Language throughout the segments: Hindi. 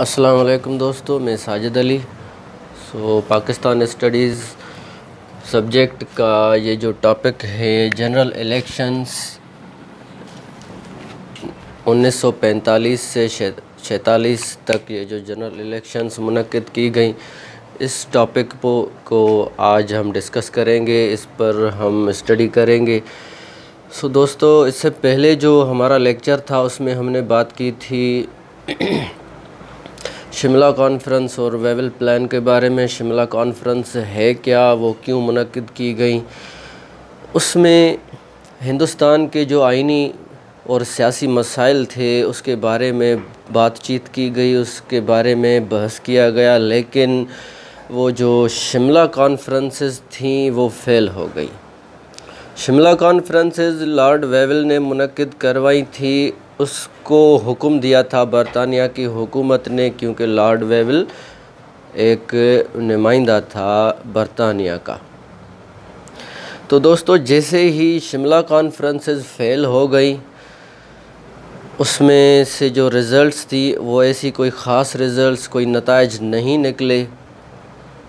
अस्सलाम दोस्तों मैं Sajid Ali so Pakistan studies subject का ये जो टॉपिक है जनरल इलेक्शंस 1945 से सैतालीस तक ये जो जनरल इलेक्शंस मनक़द की गई इस टॉपिक को आज हम डिस्कस करेंगे इस पर हम स्टडी करेंगे सो दोस्तों इससे पहले जो हमारा लेक्चर था उसमें हमने बात की थी शिमला कॉन्फ्रेंस और वेवल प्लान के बारे में शिमला कॉन्फ्रेंस है क्या वो क्यों मनद की गई उसमें हिंदुस्तान के जो आइनी और सियासी मसाइल थे उसके बारे में बातचीत की गई उसके बारे में बहस किया गया लेकिन वो जो शिमला कॉन्फ्रेंसेस थी वो फेल हो गई शिमला कॉन्फ्रेंसेस लॉर्ड वेवल ने मनद करवाई थी उसको हुक्म दिया था बरतानिया की हुकूमत ने क्योंकि लॉर्ड वेविल एक नुमाइंदा था बरतानिया का तो दोस्तों जैसे ही शिमला कॉन्फ्रेंसेस फेल हो गई उसमें से जो रिज़ल्ट्स थी वो ऐसी कोई ख़ास रिज़ल्ट्स कोई नतज नहीं निकले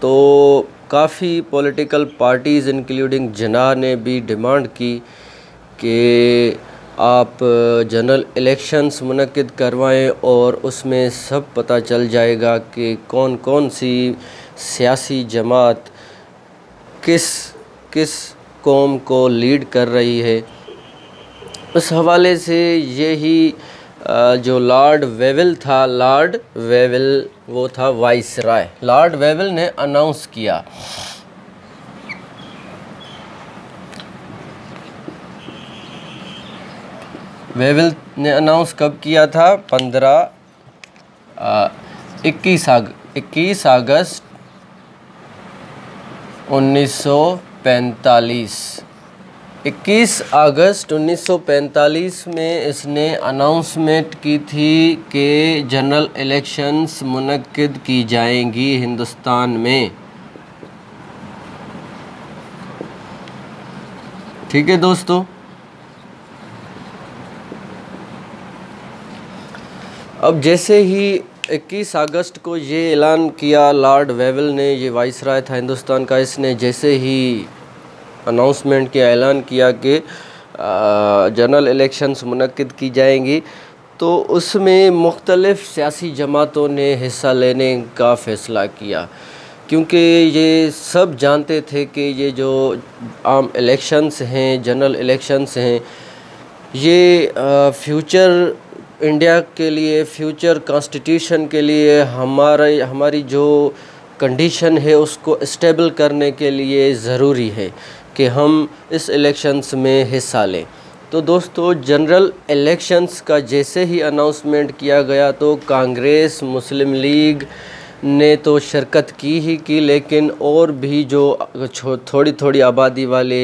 तो काफ़ी पॉलिटिकल पार्टीज़ इंक्लूडिंग जना ने भी डिमांड की कि आप जनरल इलेक्शंस मनद करवाएं और उसमें सब पता चल जाएगा कि कौन कौन सी सियासी जमात किस किस कौम को लीड कर रही है उस हवाले से यही जो लॉर्ड वेविल था लॉर्ड वेविल वो था वाइस राय लॉर्ड वेविल ने अनाउंस किया वेविल ने अनाउंस कब किया था पंद्रह इक्कीस अग इक्कीस अगस्त उन्नीस इक्कीस अगस्त 1945 में इसने अनाउंसमेंट की थी कि जनरल इलेक्शंस मुनद की जाएंगी हिंदुस्तान में ठीक है दोस्तों अब जैसे ही 21 अगस्त को ये ऐलान किया लॉर्ड वेवल ने ये वाइस राय था हिंदुस्तान का इसने जैसे ही अनाउंसमेंट के ऐलान किया कि जनरल इलेक्शंस मनकद की जाएंगी तो उसमें मुख्तलफ़ सियासी जमातों ने हिस्सा लेने का फ़ैसला किया क्योंकि ये सब जानते थे कि ये जो आम इलेक्शंस हैं जनरल इलेक्शंस हैं ये फ्यूचर इंडिया के लिए फ्यूचर कॉन्स्टिट्यूशन के लिए हमारे हमारी जो कंडीशन है उसको स्टेबल करने के लिए ज़रूरी है कि हम इस इलेक्शंस में हिस्सा लें तो दोस्तों जनरल इलेक्शंस का जैसे ही अनाउंसमेंट किया गया तो कांग्रेस मुस्लिम लीग ने तो शिरकत की ही की लेकिन और भी जो थोड़ी थोड़ी आबादी वाले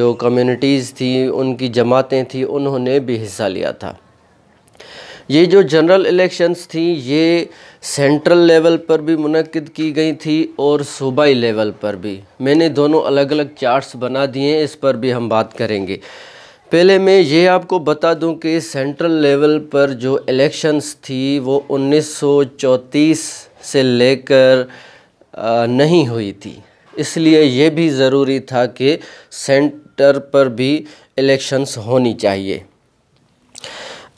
जो कम्युनिटीज़ थी उनकी जमातें थी उन्होंने भी हिस्सा लिया था ये जो जनरल इलेक्शंस थी ये सेंट्रल लेवल पर भी मुनद की गई थी और सूबाई लेवल पर भी मैंने दोनों अलग अलग चार्ट्स बना दिए हैं इस पर भी हम बात करेंगे पहले मैं ये आपको बता दूं कि सेंट्रल लेवल पर जो इलेक्शंस थी वो 1934 से लेकर नहीं हुई थी इसलिए ये भी ज़रूरी था कि सेंटर पर भी इलेक्शंस होनी चाहिए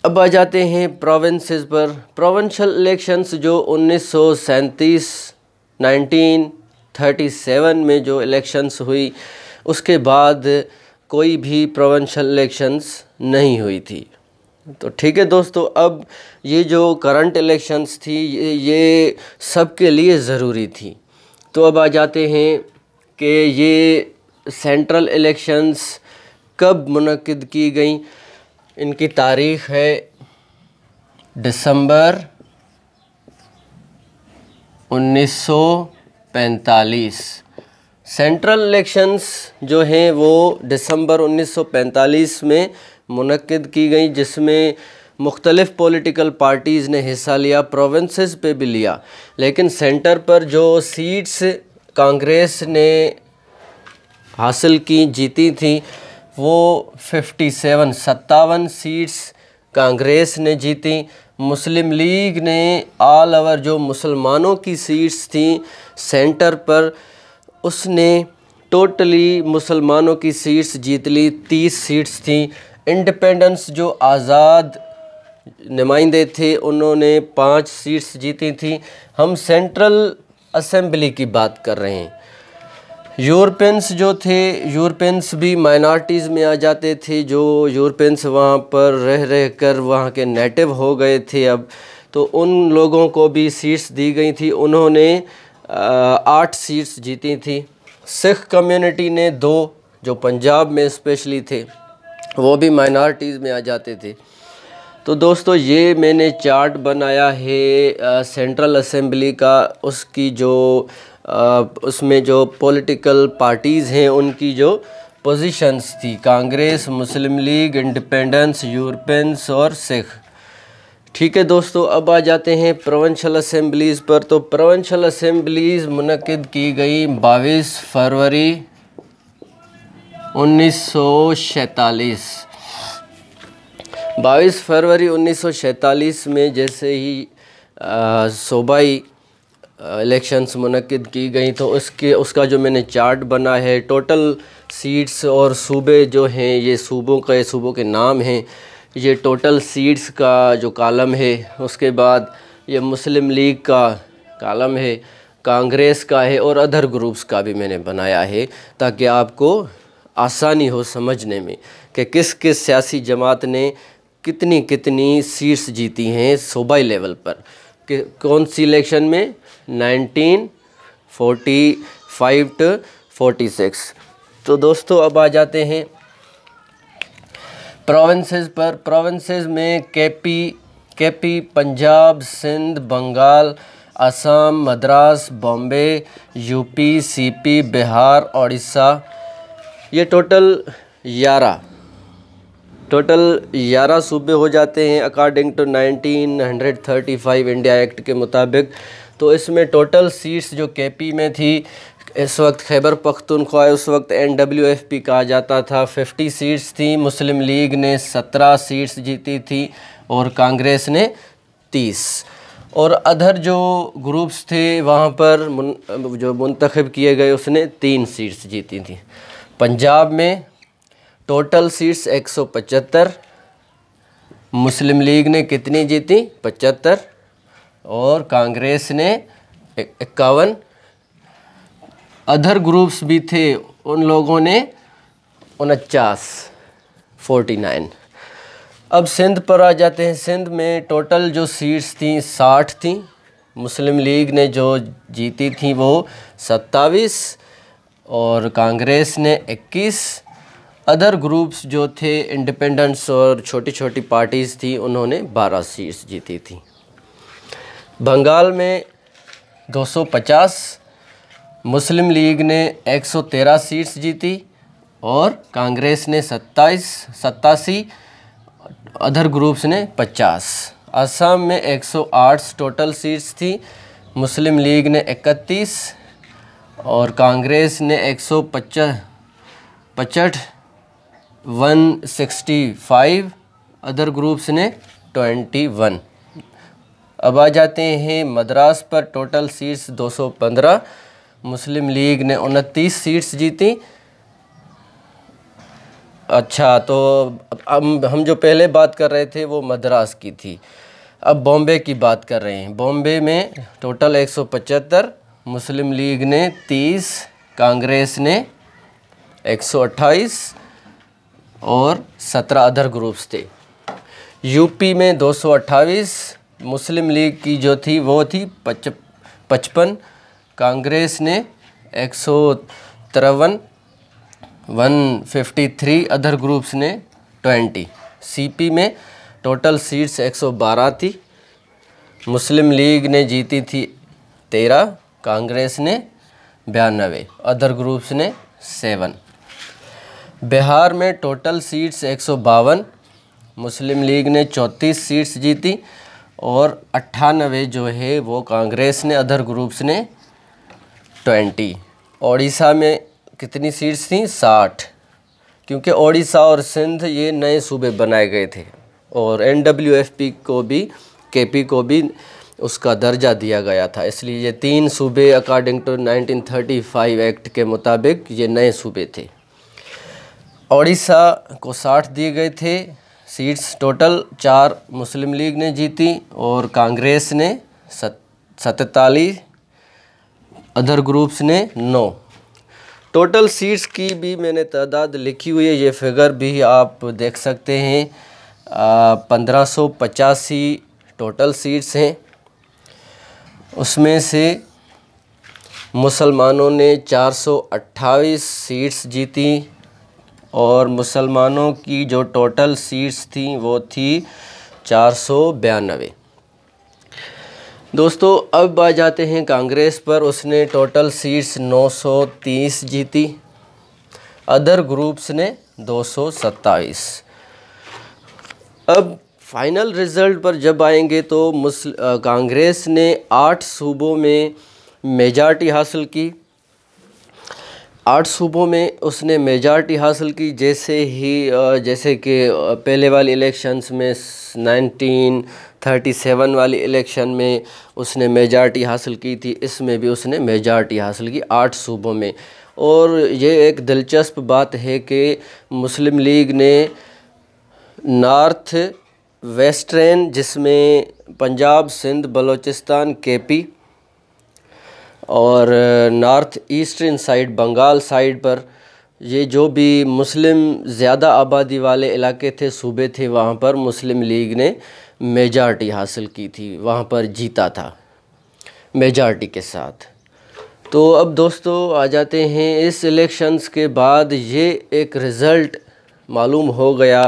अब आ जाते हैं प्रोविंसेस पर प्रोविंशल इलेक्शंस जो उन्नीस सौ सैंतीस नाइनटीन थर्टी सेवन में जो इलेक्शंस हुई उसके बाद कोई भी प्रोविंशल इलेक्शंस नहीं हुई थी तो ठीक है दोस्तों अब ये जो करंट इलेक्शंस थी ये, ये सब के लिए ज़रूरी थी तो अब आ जाते हैं कि ये सेंट्रल इलेक्शंस कब मनद की गई इनकी तारीख़ है दिसंबर 1945 सेंट्रल इलेक्शंस जो हैं वो दिसंबर 1945 में मुनद की गई जिसमें मुख्तलिफ़ पॉलिटिकल पार्टीज़ ने हिस्सा लिया प्रोविंस पे भी लिया लेकिन सेंटर पर जो सीट्स कांग्रेस ने हासिल की जीती थी वो 57 सत्तावन सीट्स कांग्रेस ने जीती मुस्लिम लीग ने ऑल ओवर जो मुसलमानों की सीट्स थी सेंटर पर उसने टोटली मुसलमानों की सीट्स जीत ली तीस सीट्स थी इंडिपेंडेंस जो आज़ाद नुमाइंदे थे उन्होंने पाँच सीट्स जीती थी हम सेंट्रल असम्बली की बात कर रहे हैं यूरोपियंस जो थे यूरोपियंस भी माइनॉरिटीज़ में आ जाते थे जो यूरोपियंस वहाँ पर रह रह कर वहाँ के नेटिव हो गए थे अब तो उन लोगों को भी सीट्स दी गई थी उन्होंने आठ सीट्स जीती थी सिख कम्युनिटी ने दो जो पंजाब में स्पेशली थे वो भी माइनॉरिटीज़ में आ जाते थे तो दोस्तों ये मैंने चार्ट बनाया है सेंट्रल असेंबली का उसकी जो उसमें जो पॉलिटिकल पार्टीज़ हैं उनकी जो पोजीशंस थी कांग्रेस मुस्लिम लीग इंडिपेंडेंस यूरोपियंस और सिख ठीक है दोस्तों अब आ जाते हैं प्रोवेंशल असम्बलीज़ पर तो प्रोवेंशल असम्बलीज़ मनकद की गई बाईस फरवरी उन्नीस सौ बाईस फरवरी उन्नीस सौ में जैसे ही सूबाई इलेक्शंस मनद की गई तो उसके उसका जो मैंने चार्ट बना है टोटल सीट्स और सूबे जो हैं ये सूबों के सूबों के नाम हैं ये टोटल सीट्स का जो कॉलम है उसके बाद ये मुस्लिम लीग का कॉलम है कांग्रेस का है और अदर ग्रुप्स का भी मैंने बनाया है ताकि आपको आसानी हो समझने में कि किस किस सियासी जमात ने कितनी कितनी सीट्स जीती हैं सूबाई लेवल पर कौन सी इलेक्शन में 1945 टू 46 तो दोस्तों अब आ जाते हैं प्रोविंसेस पर प्रोविंसेस में KP KP Punjab Sindh Bengal Assam Madras Bombay UP CP Bihar Orissa ये टोटल ग्यारह टोटल 11 सूबे हो जाते हैं अकॉर्डिंग टू 1935 इंडिया एक्ट के मुताबिक तो इसमें टोटल सीट्स जो केपी में थी इस वक्त खैबर पख्तनख्वा उस वक्त एन डब्ल्यू एफ पी कहा जाता था 50 सीट्स थी मुस्लिम लीग ने 17 सीट्स जीती थी और कांग्रेस ने 30 और अधर जो ग्रुप्स थे वहाँ पर मुन, जो मुंतखब किए गए उसने तीन सीट्स जीती थी पंजाब में टोटल सीट्स 175 मुस्लिम लीग ने कितनी जीती 75 और कांग्रेस ने इक्यावन अदर ग्रुप्स भी थे उन लोगों ने उनचास फोर्टी नाइन अब सिंध पर आ जाते हैं सिंध में टोटल जो सीट्स थी साठ थी मुस्लिम लीग ने जो जीती थी वो सत्ताईस और कांग्रेस ने इक्कीस अदर ग्रुप्स जो थे इंडिपेंडेंट्स और छोटी छोटी पार्टीज़ थी उन्होंने 12 सीट्स जीती थी बंगाल में 250 मुस्लिम लीग ने 113 सीट्स जीती और कांग्रेस ने 27 सत्तासी अदर ग्रुप्स ने 50 असम में 108 टोटल सीट्स थी मुस्लिम लीग ने 31 और कांग्रेस ने एक सौ पचहठ 165 अदर ग्रुप्स ने 21 अब आ जाते हैं मद्रास पर टोटल सीट्स 215 मुस्लिम लीग ने उनतीस सीट्स जीती अच्छा तो हम हम जो पहले बात कर रहे थे वो मद्रास की थी अब बॉम्बे की बात कर रहे हैं बॉम्बे में टोटल एक मुस्लिम लीग ने 30 कांग्रेस ने 128 और सत्रह अदर ग्रुप्स थे यूपी में 228 मुस्लिम लीग की जो थी वो थी पच पचपन कांग्रेस ने एक सौ तिरवन one fifty three other groups ने ट्वेंटी सीपी में टोटल सीट्स 112 थी मुस्लिम लीग ने जीती थी तेरह कांग्रेस ने बयानवे अदर ग्रुप्स ने सेवन बिहार में टोटल सीट्स एक मुस्लिम लीग ने चौंतीस सीट्स जीती और अट्ठानवे जो है वो कांग्रेस ने अदर ग्रुप्स ने ट्वेंटी ओडिशा में कितनी सीट्स थी साठ क्योंकि ओडिशा और सिंध ये नए सूबे बनाए गए थे और एन को भी के को भी उसका दर्जा दिया गया था इसलिए ये तीन सूबे अकॉर्डिंग टू 1935 एक्ट के मुताबिक ये नए सूबे थे ओडिशा को साठ दिए गए थे सीट्स टोटल चार मुस्लिम लीग ने जीती और कांग्रेस ने सतालीस अदर ग्रुप्स ने नौ टोटल सीट्स की भी मैंने तादाद लिखी हुई है ये फिगर भी आप देख सकते हैं पंद्रह सौ पचासी टोटल सीट्स हैं उसमें से मुसलमानों ने चार सौ अट्ठाईस सीट्स जीती और मुसलमानों की जो टोटल सीट्स थी वो थी चार सौ बयानवे दोस्तों अब आ जाते हैं कांग्रेस पर उसने टोटल सीट्स 930 जीती अदर ग्रुप्स ने सत्ताईस अब फाइनल रिज़ल्ट पर जब आएंगे तो मुस्ल कांग्रेस ने आठ सूबों में मेजॉरिटी हासिल की आठ सूबों में उसने मेजॉरिटी हासिल की जैसे ही जैसे कि पहले वाले इलेक्शंस में 1937 वाले इलेक्शन में उसने मेजॉरिटी हासिल की थी इसमें भी उसने मेजॉरिटी हासिल की आठ सूबों में और ये एक दिलचस्प बात है कि मुस्लिम लीग ने नॉर्थ वेस्टर्न जिसमें पंजाब सिंध बलूचिस्तान केपी और north eastern side Bengal side पर ये जो भी मुस्लिम ज़्यादा आबादी वाले इलाके थे सूबे थे वहाँ पर मुस्लिम लीग ने मेजॉरिटी हासिल की थी वहाँ पर जीता था मेजॉरिटी के साथ तो अब दोस्तों आ जाते हैं इस इलेक्शंस के बाद ये एक रिज़ल्ट मालूम हो गया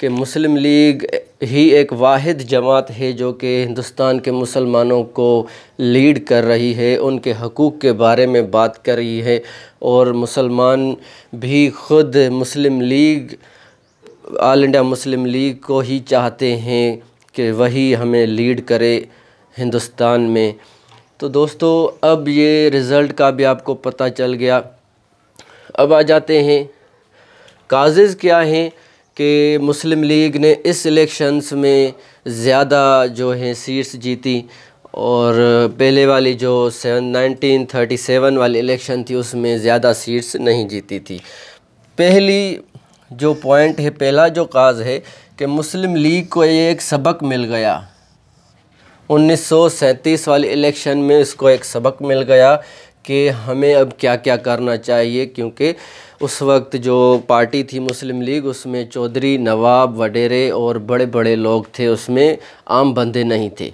कि मुस्लिम लीग ही एक वाद जमात है जो कि हिंदुस्तान के मुसलमानों को लीड कर रही है उनके हकूक़ के बारे में बात कर रही है और मुसलमान भी ख़ुद मुस्लिम लीग आल इंडिया मुस्लिम लीग को ही चाहते हैं कि वही हमें लीड करे हिंदुस्तान में तो दोस्तों अब ये रिज़ल्ट का भी आपको पता चल गया अब आ जाते हैं काजेज़ क्या हैं कि मुस्लिम लीग ने इस इलेक्शंस में ज़्यादा जो हैं सीट्स जीती और पहले वाली जो सेवन नाइनटीन थर्टी सेवन वाली इलेक्शन थी उसमें ज़्यादा सीट्स नहीं जीती थी पहली जो पॉइंट है पहला जो काज है कि मुस्लिम लीग को ये एक सबक मिल गया उन्नीस वाली इलेक्शन में इसको एक सबक मिल गया कि हमें अब क्या क्या करना चाहिए क्योंकि उस वक्त जो पार्टी थी मुस्लिम लीग उसमें चौधरी नवाब वडेरे और बड़े बड़े लोग थे उसमें आम बंदे नहीं थे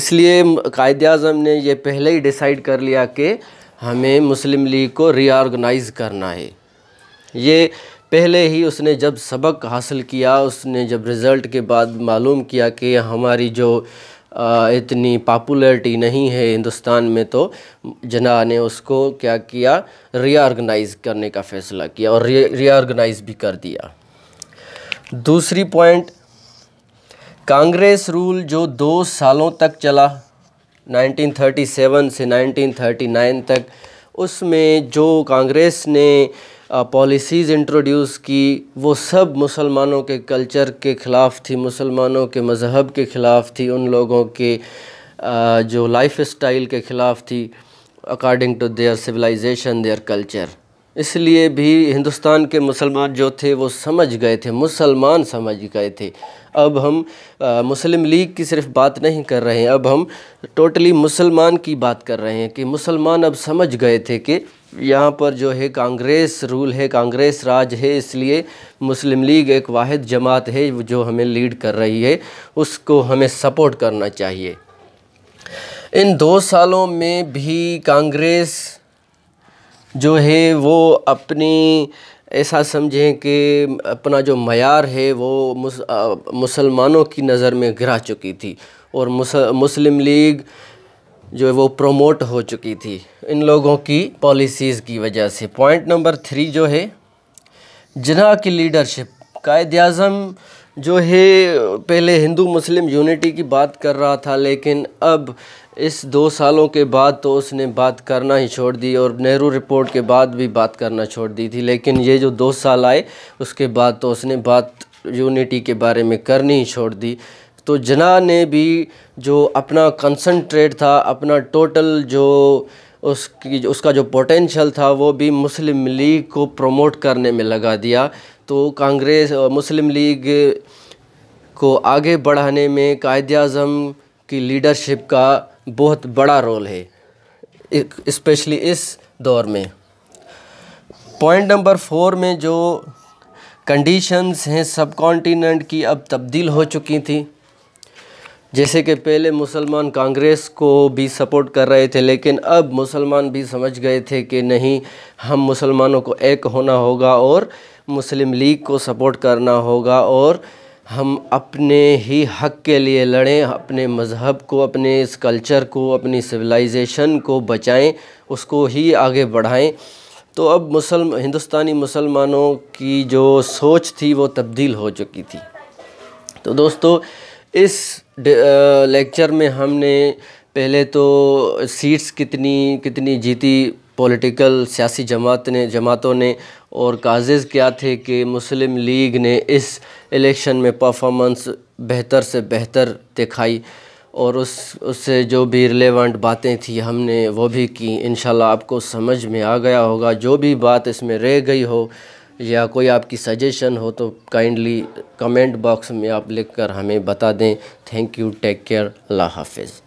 इसलिए कायद अजम ने यह पहले ही डिसाइड कर लिया कि हमें मुस्लिम लीग को रीआर्गनाइज़ करना है ये पहले ही उसने जब सबक हासिल किया उसने जब रिज़ल्ट के बाद मालूम किया कि हमारी जो इतनी पॉपुलरिटी नहीं है हिंदुस्तान में तो जना ने उसको क्या किया रीआर्गनाइज करने का फैसला किया और रीआर्गनाइज भी कर दिया दूसरी पॉइंट कांग्रेस रूल जो दो सालों तक चला 1937 से 1939 तक उसमें जो कांग्रेस ने पॉलिसीज़ इंट्रोड्यूस की वो सब मुसलमानों के कल्चर के ख़िलाफ़ थी मुसलमानों के मज़हब के ख़िलाफ़ थी उन लोगों के जो लाइफ स्टाइल के ख़िलाफ़ थी according to their civilization their culture इसलिए भी हिंदुस्तान के मुसलमान जो थे वो समझ गए थे मुसलमान समझ गए थे अब हम आ, मुस्लिम लीग की सिर्फ बात नहीं कर रहे हैं अब हम टोटली मुसलमान की बात कर रहे हैं कि मुसलमान अब समझ गए थे कि यहाँ पर जो है कांग्रेस रूल है कांग्रेस राज है इसलिए मुस्लिम लीग एक वाद जमात है जो हमें लीड कर रही है उसको हमें सपोर्ट करना चाहिए इन दो सालों में भी कांग्रेस जो है वो अपनी ऐसा समझें कि अपना जो मैार है वो मुस, मुसलमानों की नज़र में गिरा चुकी थी और मुस, मुस्लिम लीग जो है वो प्रमोट हो चुकी थी इन लोगों की पॉलिसीज़ की वजह से पॉइंट नंबर थ्री जो है जिना की लीडरशिप कायद अजम जो है पहले हिंदू मुस्लिम यूनिटी की बात कर रहा था लेकिन अब इस दो सालों के बाद तो उसने बात करना ही छोड़ दी और नेहरू रिपोर्ट के बाद भी बात करना छोड़ दी थी लेकिन ये जो दो साल आए उसके बाद तो उसने बात यूनिटी के बारे में करनी ही छोड़ दी तो जना ने भी जो अपना कंसंट्रेट था अपना टोटल जो उसकी उसका जो पोटेंशियल था वो भी मुस्लिम लीग को प्रमोट करने में लगा दिया तो कांग्रेस मुस्लिम लीग को आगे बढ़ाने में कायद अज़म की लीडरशिप का बहुत बड़ा रोल है इस्पेशली इस दौर में पॉइंट नंबर फोर में जो कंडीशंस हैं सब कॉन्टीनेंट की अब तब्दील हो चुकी थी जैसे कि पहले मुसलमान कांग्रेस को भी सपोर्ट कर रहे थे लेकिन अब मुसलमान भी समझ गए थे कि नहीं हम मुसलमानों को एक होना होगा और मुस्लिम लीग को सपोर्ट करना होगा और हम अपने ही हक के लिए लड़ें अपने मज़हब को अपने इस कल्चर को अपनी सिविलाइजेशन को बचाएं उसको ही आगे बढ़ाएं तो अब मुसलम हिंदुस्तानी मुसलमानों की जो सोच थी वो तब्दील हो चुकी थी तो दोस्तों इस लेक्चर में हमने पहले तो सीट्स कितनी कितनी जीती पॉलिटिकल सियासी जमात ने जमातों ने और काजेज़ क्या थे कि मुस्लिम लीग ने इस इलेक्शन में परफॉर्मेंस बेहतर से बेहतर दिखाई और उस उससे जो भी रिलेवेंट बातें थी हमने वो भी की इन आपको समझ में आ गया होगा जो भी बात इसमें रह गई हो या कोई आपकी सजेशन हो तो काइंडली कमेंट बॉक्स में आप लिखकर हमें बता दें थैंक यू टेक केयर अल्लाह हाफिज़